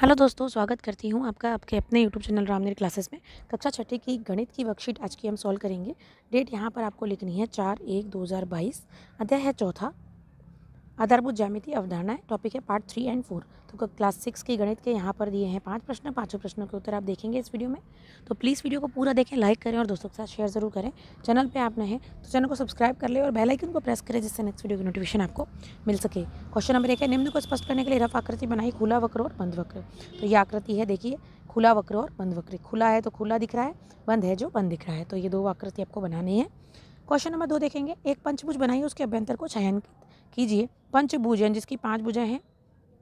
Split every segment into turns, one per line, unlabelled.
hello दोस्तों स्वागत करती हूँ आपका आपके अपने यूट्यूब चैनल रामनेर क्लासेस में कक्षा छठी की गणित की वर्कशीट आज की हम सॉल्व करेंगे डेट यहाँ पर आपको लिखनी है चार एक दो हज़ार बाईस अध्याय है चौथा आधारभूत ज्यामिति अवधारणाएं टॉपिक है पार्ट थ्री एंड फोर तो क्लास सिक्स के गणित के यहाँ पर दिए हैं पांच प्रश्न पांचों प्रश्नों के उत्तर आप देखेंगे इस वीडियो में तो प्लीज़ वीडियो को पूरा देखें लाइक करें और दोस्तों के साथ शेयर जरूर करें चैनल पे आप नए हैं तो चैनल को सब्सक्राइब कर लें और बेल आइकन को प्रेस करें जिससे नेक्स्ट वीडियो की नोटिफिकेशन आपको मिल सके क्वेश्चन नंबर एक है निम्न को स्पष्ट करने के लिए रफ आकृति बनाई खुला वक्र और बंद वक्र तो ये आकृति है देखिए खुला वक्र और बंद वक्र खुला है तो खुला दिख रहा है बंद है जो बंद दिख रहा है तो ये दो आकृति आपको बनानी है क्वेश्चन नंबर दो देखेंगे एक पंचभुज बनाइए उसके अभ्यंतर को छायांकित कीजिए पंचभुजन जिसकी पांच भुजाएं हैं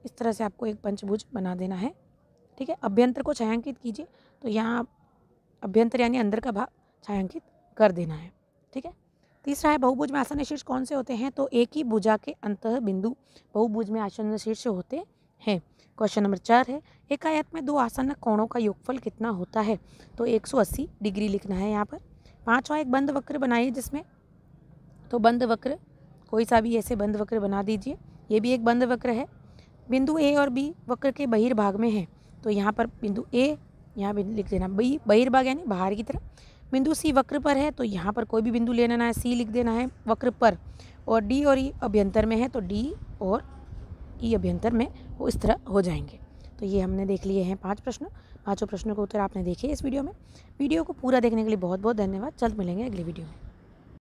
इस तरह से आपको एक पंचभुज बना देना है ठीक है अभ्यंतर को छायांकित कीजिए तो यहाँ अभ्यंतर यानी अंदर का भाग छायांकित कर देना है ठीक है तीसरा है बहुभुज में आसन शीर्ष कौन से होते हैं तो एक ही भुजा के अंत बिंदु बहुभुज में आसन शीर्ष होते हैं क्वेश्चन नंबर चार है आयत में दो आसन कोणों का योगफल कितना होता है तो 180 डिग्री लिखना है यहाँ पर पांचवा एक बंद वक्र बनाइए जिसमें तो बंद वक्र कोई सा भी ऐसे बंद वक्र बना दीजिए ये भी एक बंद वक्र है बिंदु ए और बी वक्र के बहिर्भाग में है तो यहाँ पर बिंदु ए यहाँ लिख देना बी बहिर्भाग यानी बाहर की तरफ बिंदु सी वक्र पर है तो यहाँ पर कोई भी बिंदु ले लेना है सी लिख देना है वक्र पर और डी और ई e अभ्यंतर में है तो डी और ई e अभ्यंतर में वो इस तरह हो जाएंगे तो ये हमने देख लिए हैं पांच प्रश्न पांचों प्रश्नों के उत्तर आपने देखे इस वीडियो में वीडियो को पूरा देखने के लिए बहुत बहुत धन्यवाद जल्द मिलेंगे अगली वीडियो में